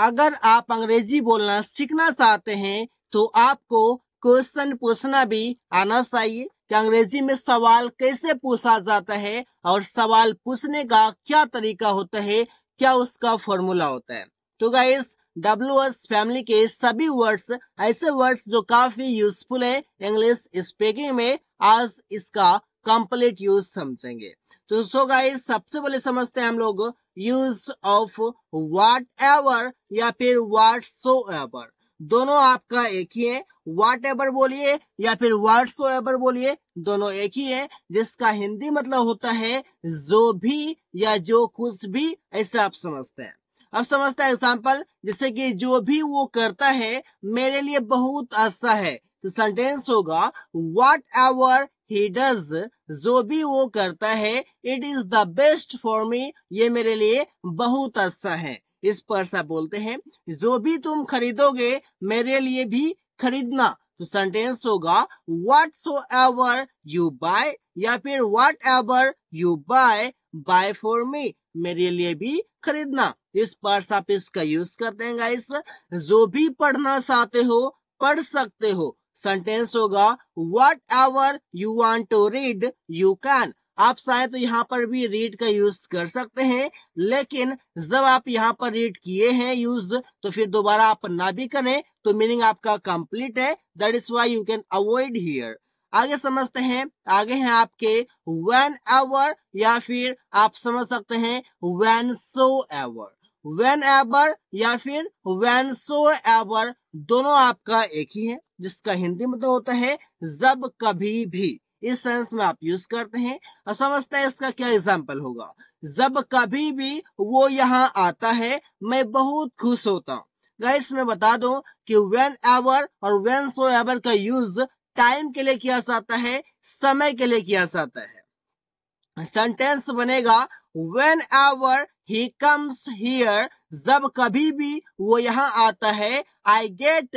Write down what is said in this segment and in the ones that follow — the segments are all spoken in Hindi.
अगर आप अंग्रेजी बोलना सीखना चाहते हैं तो आपको क्वेश्चन पूछना भी आना चाहिए कि अंग्रेजी में सवाल कैसे पूछा जाता है और सवाल पूछने का क्या तरीका होता है क्या उसका फॉर्मूला होता है तो गाइस डब्ल्यू एस फैमिली के सभी वर्ड्स ऐसे वर्ड्स जो काफी यूजफुल है इंग्लिश स्पीकिंग में आज इसका कंप्लीट यूज समझेंगे तो सो गाइस सबसे पहले समझते हैं हम लोग यूज ऑफ वाट एवर या फिर वाट सो एवर दोनों आपका एक ही है वाट एवर बोलिए या फिर वाट सो एवर बोलिए दोनों एक ही है जिसका हिंदी मतलब होता है जो भी या जो कुछ भी ऐसा आप समझते हैं अब समझते हैं एग्जाम्पल जैसे कि जो भी वो करता है मेरे लिए बहुत अच्छा है तो सेंटेंस होगा वाट एवर ही डज जो भी वो करता है it is the best for me ये मेरे लिए बहुत अच्छा है इस पर सा बोलते हैं जो भी तुम खरीदोगे मेरे लिए भी खरीदना तो सेंटेंस होगा whatsoever you buy या फिर whatever you buy buy for me मेरे लिए भी खरीदना इस पर्स आप इसका यूज करते हैं गाइस जो भी पढ़ना चाहते हो पढ़ सकते हो सेंटेंस होगा whatever you want to read you can आप चाहे तो यहाँ पर भी रीड का यूज कर सकते हैं लेकिन जब आप यहाँ पर रीड किए हैं यूज तो फिर दोबारा आप ना भी करें तो मीनिंग आपका कंप्लीट है that is why you can avoid here आगे समझते हैं आगे हैं आपके वेन एवर या फिर आप समझ सकते हैं whensoever whenever या फिर वैन सो एवर दोनों आपका एक ही है जिसका हिंदी मतलब होता है जब कभी भी इस सेंस में आप यूज करते हैं और समझते हैं इसका क्या एग्जाम्पल होगा जब कभी भी वो यहाँ आता है मैं बहुत खुश होता हूँ गाइस मैं बता दूं कि वेन एवर और वेन सो एवर का यूज टाइम के लिए किया जाता है समय के लिए किया जाता है सेंटेंस बनेगा whenever he comes here जब कभी भी वो यहाँ आता है आई गेट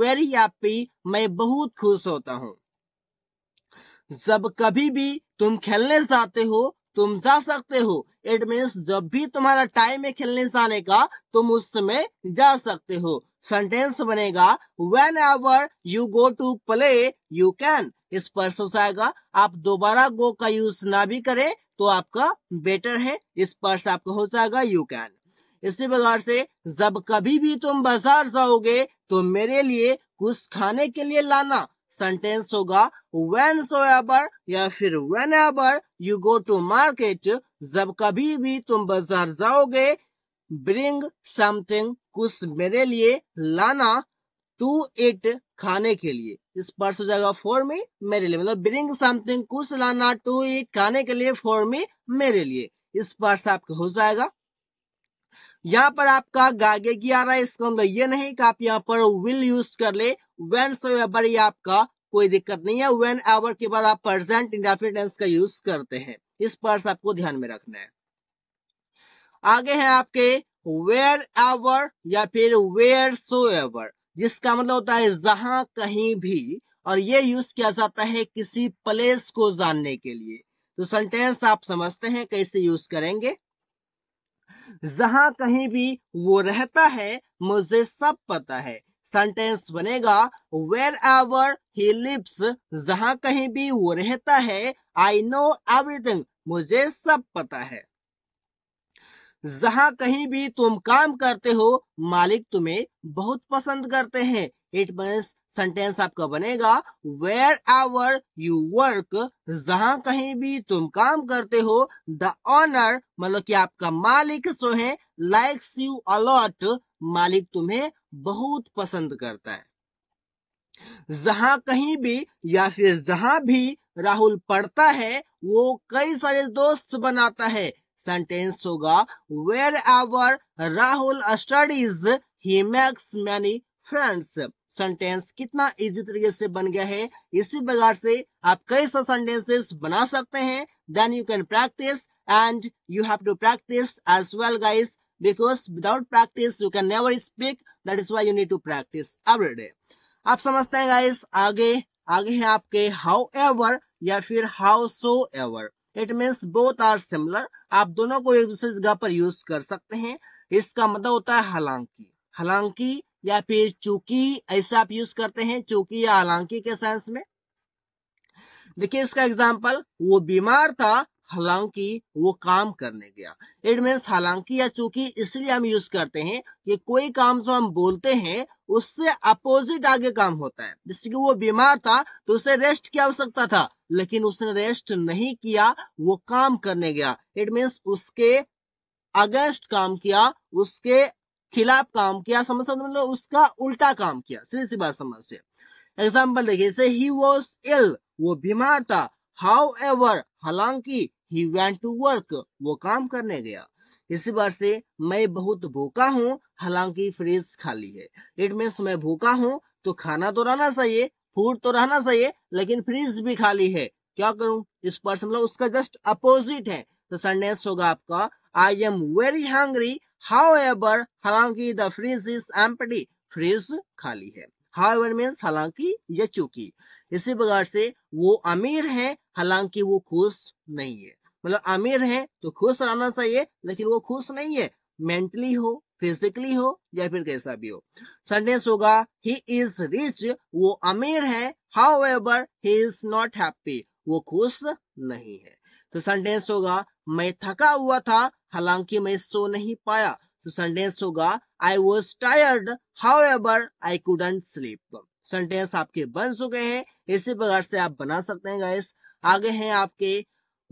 वेरी हैप्पी मैं बहुत खुश होता हूँ जब कभी भी तुम खेलने जाते हो तुम जा सकते हो इट मीन्स जब भी तुम्हारा टाइम है खेलने जाने का तुम उस समय जा सकते हो सेंटेंस बनेगा whenever you go to play you can इस पर सोचाएगा आप दोबारा गो का यूज ना भी करें तो आपका बेटर है इस पर से आपका हो जाएगा यू कैन इसी प्रकार से जब कभी भी तुम बाजार जाओगे तो मेरे लिए कुछ खाने के लिए लाना सेंटेंस होगा वेन सो एवर या फिर whenever you go to market जब कभी भी तुम बाजार जाओगे ब्रिंग समथिंग कुछ मेरे लिए लाना टू इट खाने के लिए इस पर्स हो जाएगा फोर मी मेरे लिए मतलब ब्रिंग समथिंग कुछ लाना टू इट खाने के लिए फोर मी मेरे लिए इस पर्स आपका हो जाएगा यहाँ पर आपका गागे की आ रहा है इसका मतलब ये नहीं कि आप यहाँ पर विल यूज कर ले वेन सो एवर ये आपका कोई दिक्कत नहीं है वेन एवर के बाद आप प्रेजेंट इंडेफिनेट का यूज करते हैं इस पर्स आपको ध्यान में रखना है आगे है आपके वेयर एवर या फिर वेयर सो एवर जिसका मतलब होता है जहां कहीं भी और ये यूज किया जाता है किसी प्लेस को जानने के लिए तो सेंटेंस आप समझते हैं कैसे यूज करेंगे जहां कहीं भी वो रहता है मुझे सब पता है सेंटेंस बनेगा वेर एवर ही लिप्स जहां कहीं भी वो रहता है आई नो एवरीथिंग मुझे सब पता है जहां कहीं भी तुम काम करते हो मालिक तुम्हें बहुत पसंद करते हैं इट मीन्स सेंटेंस आपका बनेगा वेयर एवर यू वर्क जहां कहीं भी तुम काम करते हो द ऑनर मतलब कि आपका मालिक सो है लाइक्स यू अलॉट मालिक तुम्हें बहुत पसंद करता है जहां कहीं भी या फिर जहां भी राहुल पढ़ता है वो कई सारे दोस्त बनाता है सेंटेंस होगा wherever Rahul studies he makes many friends sentence कितना इजी तरीके से बन गया है इसी प्रकार से आप कई सा सेंटेंसेस बना सकते हैं then you can practice and you have to practice as well guys because without practice you can never speak that is why you need to practice every day आप समझते हैं गाइस आगे आगे है आपके हाउ एवर या फिर howsoever it means both are similar आप दोनों को एक दूसरे जगह पर यूज कर सकते हैं इसका मतलब होता है हालांकि हालांकि या फिर चूंकि ऐसा आप यूज करते हैं चूंकि या हालांकि के सेंस में देखिए इसका एग्जाम्पल वो बीमार था हालांकि वो काम करने गया इट मीन्स हालांकि या चूंकि इसलिए हम यूज करते हैं कि कोई काम जो हम बोलते हैं उससे अपोजिट आगे काम होता है जैसे कि वो बीमार था तो उसे रेस्ट की आवश्यकता था लेकिन उसने रेस्ट नहीं किया वो काम करने गया इट मीन्स उसके अगेंस्ट काम किया उसके खिलाफ काम किया समझ सकते मतलब उसका उल्टा काम किया सीधी सी बात समझ से एग्जाम्पल देखिए ही वॉज इल वो बीमार था हाउ एवर हालांकि ही वेंट टू वर्क वो काम करने गया इसी बार से मैं बहुत भूखा हूँ हालांकि फ्रिज खाली है इट मीन्स मैं भूखा हूँ तो खाना तो रहना चाहिए फूड तो रहना चाहिए लेकिन फ्रिज भी खाली है क्या करूं इस पर्सन मतलब उसका जस्ट अपोजिट है तो सेंटेंस होगा आपका I am very hungry however हालांकि the fridge is empty fridge खाली है हावर मीन्स हालांकि या चूंकि इसी प्रकार से वो अमीर है हालांकि वो खुश नहीं है मतलब अमीर है तो खुश रहना चाहिए लेकिन वो खुश नहीं है मेंटली हो फिजिकली हो या फिर कैसा भी हो सेंटेंस होगा ही इज रिच वो अमीर है however he is not happy वो खुश नहीं है तो सेंटेंस होगा मैं थका हुआ था हालांकि मैं सो नहीं पाया तो सेंटेंस होगा I was tired however I couldn't sleep sentence आपके बन चुके हैं इसी प्रकार से आप बना सकते हैं गाइस आगे हैं आपके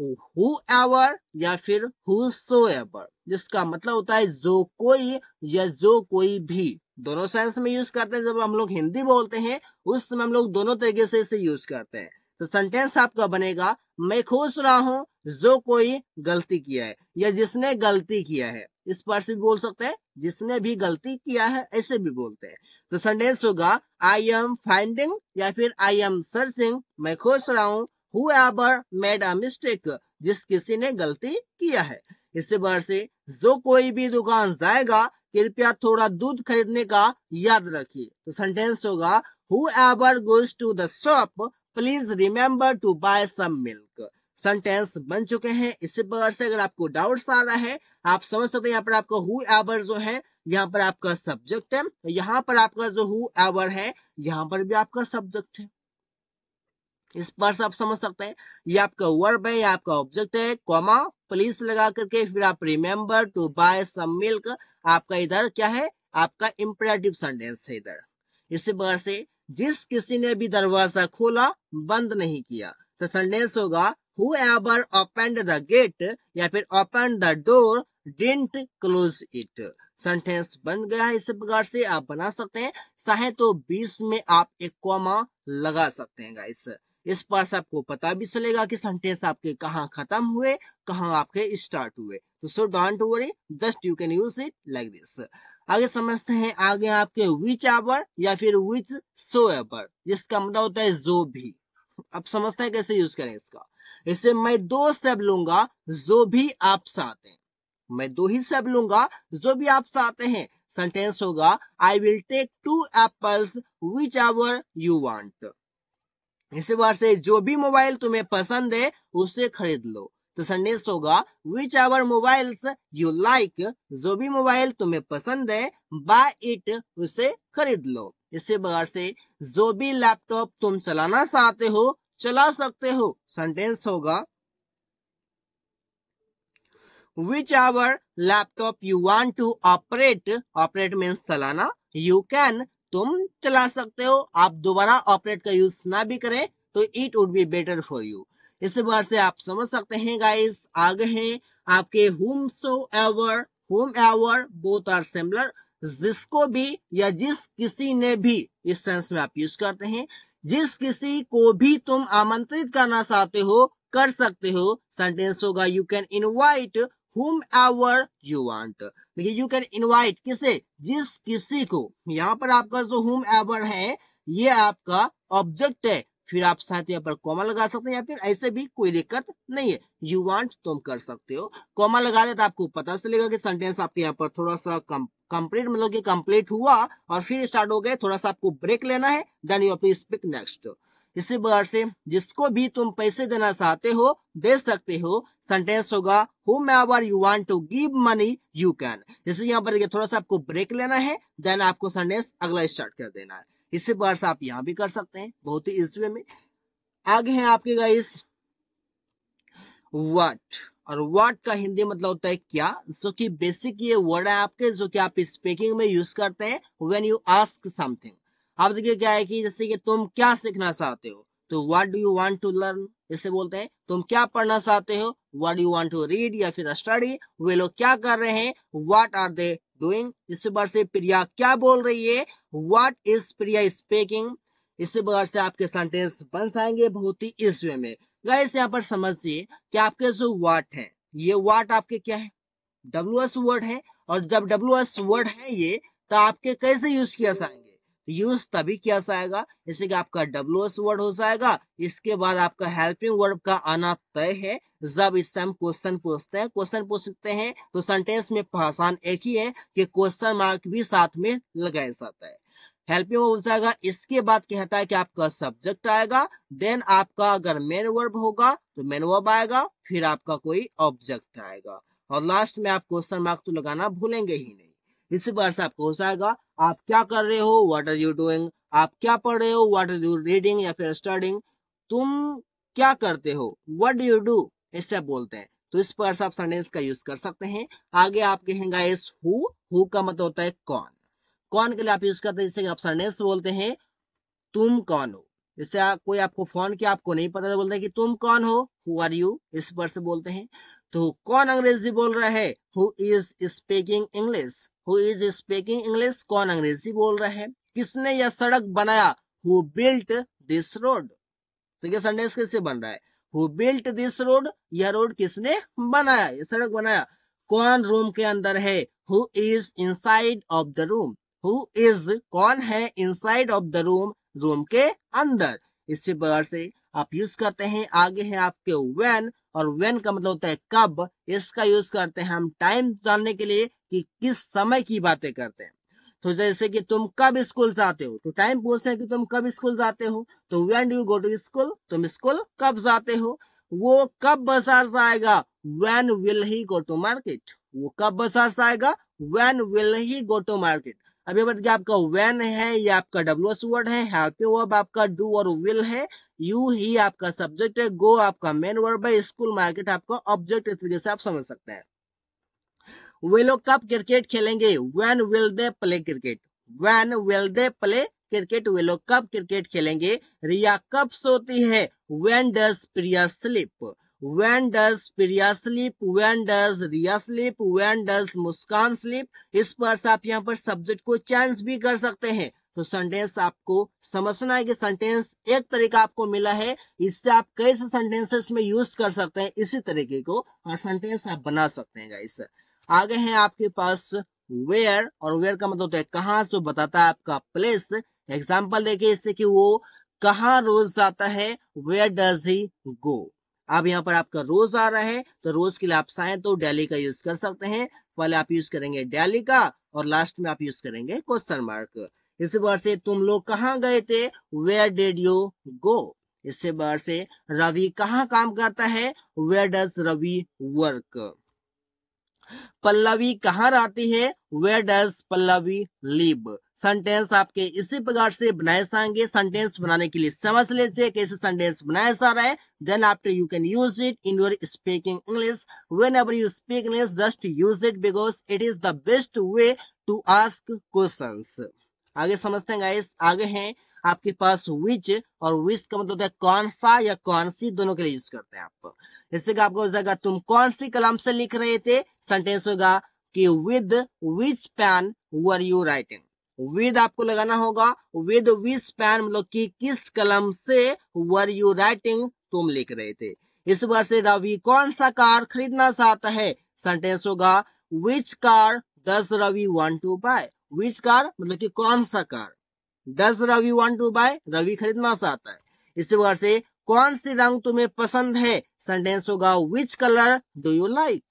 हु एवर या फिर हु सो एवर जिसका मतलब होता है जो कोई या जो कोई भी दोनों सेंस में यूज करते हैं जब हम लोग हिंदी बोलते हैं उस समय हम लोग दोनों तरीके से इसे यूज करते हैं तो सेंटेंस आपका बनेगा मैं खुश रहा हूं जो कोई गलती किया है या जिसने गलती किया है इस पर से बोल सकते हैं जिसने भी गलती किया है ऐसे भी बोलते हैं तो सेंटेंस होगा आई एम फाइंडिंग या फिर आई एम सर्चिंग मैं खोज रहा हूँ whoever made a mistake जिस किसी ने गलती किया है इस बार से जो कोई भी दुकान जाएगा कृपया थोड़ा दूध खरीदने का याद रखिए तो सेंटेंस होगा whoever goes to the shop please remember to buy some milk sentence बन चुके हैं इसी प्रकार से अगर आपको डाउट्स आ रहा है आप समझ सकते हैं यहाँ पर आपका हु एवर जो है यहाँ पर आपका सब्जेक्ट है यहाँ पर आपका जो हु एवर है यहाँ पर भी आपका सब्जेक्ट है इस पर से आप समझ सकते हैं ये आपका वर्ब है ये आपका ऑब्जेक्ट है कॉमा प्लीज लगा करके फिर आप remember to buy some milk आपका इधर क्या है आपका इम्परेटिव सेंटेंस है इधर इसी प्रकार से जिस किसी ने भी दरवाजा खोला बंद नहीं किया तो सेंटेंस होगा whoever opened द गेट या फिर open the door didn't close it sentence बन गया है इस प्रकार से आप बना सकते हैं चाहे तो बीस में आप एक कॉमा लगा सकते हैं गाइस इस पर से आपको पता भी चलेगा कि सेंटेंस आपके कहाँ खत्म हुए कहाँ आपके स्टार्ट हुए तो so don't worry just you can use it like this आगे समझते हैं आगे आपके विच आवर या फिर विच सो एवर जिसका मतलब होता है जो भी अब समझते हैं कैसे यूज करें इसका इसे मैं दो सेब लूंगा जो भी आपसे आते हैं मैं दो ही सेब लूंगा जो भी आपसे आते हैं सेंटेंस होगा I will take two apples whichever you want इसी बार से जो भी मोबाइल तुम्हें पसंद है उसे खरीद लो तो संदेश होगा whichever mobiles you like जो भी मोबाइल तुम्हें पसंद है बाय इट उसे खरीद लो इसी बार से जो भी लैपटॉप तुम चलाना चाहते हो चला सकते हो सेंटेंस होगा whichever laptop you want to operate operate means चलाना यू कैन तुम चला सकते हो आप दोबारा ऑपरेट का यूज ना भी करें तो it would be better for you इस बार से आप समझ सकते हैं गाइस आगे हैं आपके whomsoever whomever both are similar जिसको भी या जिस किसी ने भी इस सेंस में आप यूज करते हैं जिस किसी को भी तुम आमंत्रित करना चाहते हो कर सकते हो सेंटेंस होगा you can invite whomever you want देखिए यू कैन इनवाइट किसे जिस किसी को यहाँ पर आपका जो हुम एवर है ये आपका ऑब्जेक्ट है फिर आप साथ यहाँ पर कॉमा लगा सकते हैं या फिर ऐसे भी कोई दिक्कत नहीं है यू वॉन्ट तुम कर सकते हो कॉमा लगा दे तो आपको पता चलेगा कि सेंटेंस आपके यहाँ पर थोड़ा सा कम कंप्लीट मतलब कि कंप्लीट हुआ और फिर स्टार्ट हो गए थोड़ा सा आपको ब्रेक लेना है then you to speak next इसी बार से जिसको भी तुम पैसे देना चाहते हो दे सकते हो सेंटेंस होगा whomever you want to give money you can जैसे यहाँ पर थोड़ा सा आपको ब्रेक लेना है देन आपको सेंटेंस अगला स्टार्ट कर देना है इसी वर्ष आप यहाँ भी कर सकते हैं बहुत ही इस वे में आगे है आपके गाइस व्हाट और व्हाट का हिंदी मतलब होता है क्या जो कि बेसिक ये वर्ड है आपके जो कि आप स्पीकिंग में यूज करते हैं व्हेन यू आस्क समथिंग आप देखिए क्या है कि जैसे कि तुम क्या सीखना चाहते हो तो what do you want to learn इसे बोलते हैं तुम क्या पढ़ना चाहते हो what do you want to read या फिर स्टडी वे लोग क्या कर रहे हैं व्हाट आर दे डूइंग इस बार से प्रिया क्या बोल रही है व्हाट इज प्रिया स्पीकिंग इस बार से आपके सेंटेंस बन जाएंगे बहुत ही इस वे में गाइस यहाँ पर समझिए कि आपके जो व्हाट है ये व्हाट आपके क्या है डब्ल्यू एस वर्ड है और जब डब्ल्यू एस वर्ड है ये तो आपके कैसे यूज किया जाएंगे यूज तभी किया जाएगा जैसे कि आपका डब्ल्यू एस वर्ड हो जाएगा इसके बाद आपका हेल्पिंग वर्ड का आना तय है जब इस टाइम क्वेश्चन पूछते हैं क्वेश्चन पूछते हैं तो सेंटेंस में पहचान एक ही है कि क्वेश्चन मार्क भी साथ में लगाया जाता है हेल्पिंग हो जाएगा इसके बाद कहता है कि आपका सब्जेक्ट आएगा देन आपका अगर मेन वर्ब होगा तो मेन वर्ब आएगा फिर आपका कोई ऑब्जेक्ट आएगा और लास्ट में आप क्वेश्चन मार्क तो लगाना भूलेंगे ही नहीं इसी बार से आपको हो जाएगा आप क्या कर रहे हो व्हाट आर यू डूइंग आप क्या पढ़ रहे हो व्हाट आर यू रीडिंग या फिर स्टडिंग तुम क्या करते हो what do you do step बोलते हैं तो इस पर आप सेंटेंस का यूज कर सकते हैं आगे आप कहेंगे हु हु का मतलब होता है कौन कौन के लिए आप यूज करते हैं जिससे आप सेंटेंस बोलते हैं तुम कौन हो जैसे आप कोई आपको फोन किया आपको नहीं पता तो बोलते कि तुम कौन हो हु आर यू इस पर से बोलते हैं तो कौन अंग्रेजी बोल रहा है who is speaking English who is speaking English कौन अंग्रेजी बोल रहा है किसने यह सड़क बनाया हु बिल्ट दिस रोड तो यह सेंटेंस कैसे बन रहा है हु बिल्ट दिस रोड यह रोड किसने बनाया यह सड़क बनाया कौन रूम के अंदर है who is inside of the room who is कौन है inside of the room room के अंदर इसी प्रकार से आप यूज करते हैं आगे है आपके वेन और वेन का मतलब होता है कब इसका यूज करते हैं हम टाइम जानने के लिए कि किस समय की बातें करते हैं तो जैसे कि तुम कब स्कूल जाते हो तो टाइम पूछते हैं कि तुम कब स्कूल जाते हो तो when do go to school तुम स्कूल कब जाते हो वो कब बाजार से आएगा when will he go to market वो कब बाजार से आएगा when will he go to market अभी बता आपका वेन है ये आपका डब्ल्यू वर्ड है आपका डू और विल है यू ही आपका सब्जेक्ट है गो आपका मेन वर्ड है स्कूल मार्केट आपका ऑब्जेक्ट इस तरीके से आप समझ सकते हैं वे लोग कब क्रिकेट खेलेंगे when will they play cricket when will they play cricket वे लोग कब क्रिकेट खेलेंगे रिया कब सोती है when does Priya sleep when does Priya sleep when does Riya sleep when does Muskan sleep इस पर आप यहाँ पर सब्जेक्ट को चेंज भी कर सकते हैं तो सेंटेंस आपको समझना है कि सेंटेंस एक तरीका आपको मिला है इससे आप कई सेंटेंसेस में यूज कर सकते हैं इसी तरीके को और हाँ, सेंटेंस आप बना सकते हैं गाइस आगे है आपके पास वेयर और वेयर का मतलब होता है कहाँ जो बताता है आपका प्लेस एग्जाम्पल देखिए इससे कि वो कहा रोज जाता है वेयर डज ही गो अब यहाँ पर आपका रोज आ रहा है तो रोज के लिए आप साए तो डेली का यूज कर सकते हैं पहले आप यूज करेंगे डेली का और लास्ट में आप यूज करेंगे क्वेश्चन मार्क इस बार से तुम लोग कहाँ गए थे वेयर डेड यू गो इस बार से रवि कहाँ काम करता है where does Ravi work Pallavi कहाँ रहती है where does Pallavi live sentence आपके इसी प्रकार से बनाए जाएंगे सेंटेंस बनाने के लिए समझ लीजिए कैसे सेंटेंस बनाया जा रहा है then after you can use it in your speaking English whenever you speak English just use it because it is the best way to ask question आगे समझते हैं गाइस आगे हैं आपके पास विच और विच का मतलब है कौन सा या कौन सी दोनों के लिए यूज करते हैं आप इससे आपको हो जाएगा तुम कौन सी कलम से लिख रहे थे सेंटेंस होगा कि with which pen were you writing with आपको लगाना होगा विद विच पैन मतलब कि किस कलम से वर यू राइटिंग तुम लिख रहे थे इस बार से रवि कौन सा कार खरीदना चाहता है सेंटेंस होगा which car does Ravi want to buy which car मतलब कि कौन सा car does Ravi want to buy Ravi खरीदना चाहता है इस बार से कौन सी रंग तुम्हें पसंद है सेंटेंस होगा which colour do you like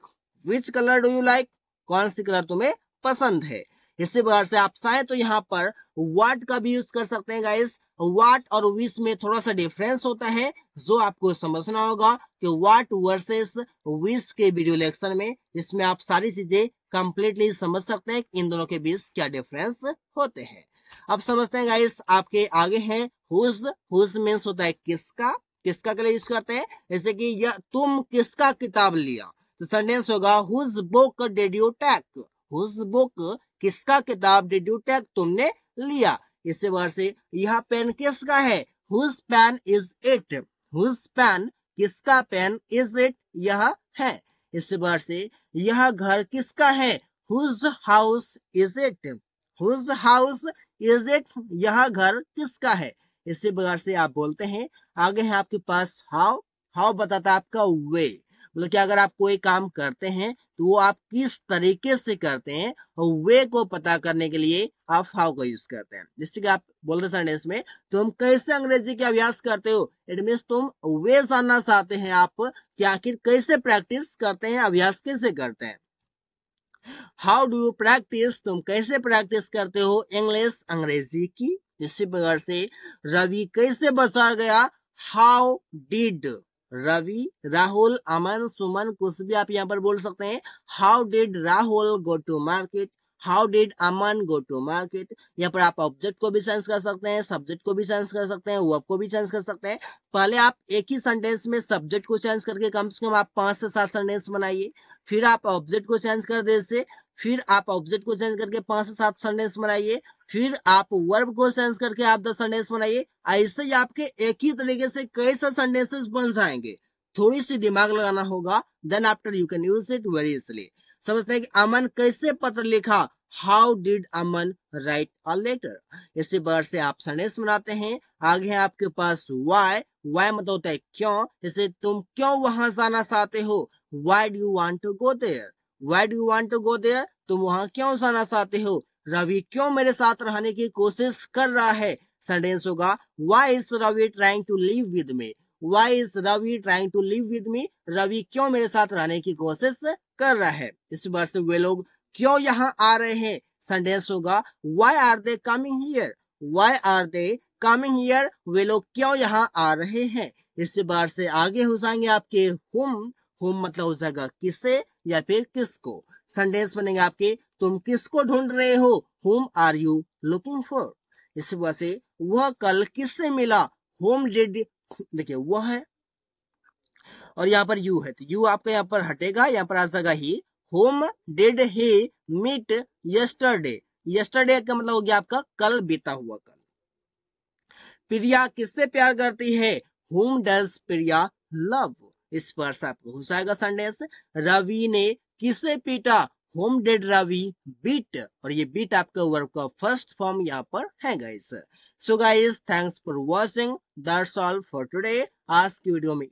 which colour do you like कौन सी कलर तुम्हें पसंद है इसी प्रकार से आप चाहे तो यहाँ पर वाट का भी यूज कर सकते हैं गाइस वाट और विच में थोड़ा सा डिफरेंस होता है जो आपको समझना होगा कि वाट वर्सेस विच के वीडियो लेक्शन में इसमें आप सारी चीजें कंप्लीटली समझ सकते हैं इन दोनों के बीच क्या डिफरेंस होते हैं अब समझते हैं गाइस आपके आगे हैं हुज हुज मीन्स होता है किसका किसका के लिए यूज करते हैं जैसे कि या तुम किसका किताब लिया तो सेंटेंस होगा whose book did you take whose book किसका किताब डिड यू टैक तुमने लिया इससे वर्ड से यह पेन किसका है whose pen is it whose pen किसका पेन इज इट यह है इस बार से यह घर किसका है whose house is it whose house is it यह घर किसका है इसी प्रकार से आप बोलते हैं आगे है आपके पास हाउ हाउ बताता है आपका वे मतलब कि अगर आप कोई काम करते हैं तो वो आप किस तरीके से करते हैं और वे को पता करने के लिए आप हाउ का यूज करते हैं जिससे कि आप बोलते सेंटेंस में तुम तो कैसे अंग्रेजी के अभ्यास करते हो इट मीन्स तुम वे जानना चाहते हैं आप कि आखिर कैसे प्रैक्टिस करते हैं अभ्यास कैसे करते हैं हाउ डू यू प्रैक्टिस तुम कैसे प्रैक्टिस करते हो इंग्लिश अंग्रेजी की इसी प्रकार से रवि कैसे बसा गया हाउ डिड रवि राहुल अमन सुमन कुछ भी आप यहाँ पर बोल सकते हैं how did Rahul go to market how did Aman go to market यहाँ पर आप ऑब्जेक्ट को भी सेंस कर सकते हैं सब्जेक्ट को भी सेंस कर सकते हैं वर्ब को भी चेंज कर सकते हैं पहले आप एक ही सेंटेंस में सब्जेक्ट को चेंज करके कम से कम आप पांच से सात सेंटेंस बनाइए फिर आप ऑब्जेक्ट को चेंज कर दे फिर आप ऑब्जेक्ट को चेंज करके पांच से सात सेंटेंस बनाइए फिर आप वर्ब को चेंज करके आप दस सेंटेंस बनाइए ऐसे ही आपके एक ही तरीके से कई सारे सेंटेंसेस बन जाएंगे थोड़ी सी दिमाग लगाना होगा then after you can use it very easily समझते हैं कि अमन कैसे पत्र लिखा how did Aman write a letter इसी बार से आप सनेस बनाते हैं आगे है आपके पास वाई वाई मतलब होता है क्यों इसे तुम क्यों वहां जाना चाहते हो why do you want to go there why do want to go there तुम वहां क्यों जाना चाहते हो रवि क्यों मेरे साथ रहने की कोशिश कर रहा है सेंटेंस होगा why is Ravi trying to live with me why is Ravi trying to live with me Ravi क्यों मेरे साथ रहने की कोशिश कर रहा है इस बार से वे लोग क्यों यहाँ आ रहे हैं सेंटेंस होगा why are they coming here why are they coming here वे लोग क्यों यहाँ आ रहे हैं इस बार से आगे हो जाएंगे आपके हुम हुम मतलब हो जाएगा किसे या फिर किसको सेंटेंस बनेंगे आपके तुम किसको ढूंढ रहे हो हुम आर यू लुकिंग फॉर इसी वजह से वह कल किससे मिला होम डिड देखिए वह है और यहाँ पर यू है तो यू आपका यहाँ पर हटेगा यहाँ पर आ जाएगा ही whom did he meet yesterday yesterday का मतलब हो गया आपका कल बीता हुआ कल प्रिया किससे प्यार करती है होम डज प्रिया लव इस पर से आपको घुसाएगा जाएगा संडेस रवि ने किसे पीटा होम डेड रवि बीट और ये बीट आपका वर्ब का फर्स्ट फॉर्म यहाँ पर है guys so guys thanks for watching that's all for today आज की वीडियो में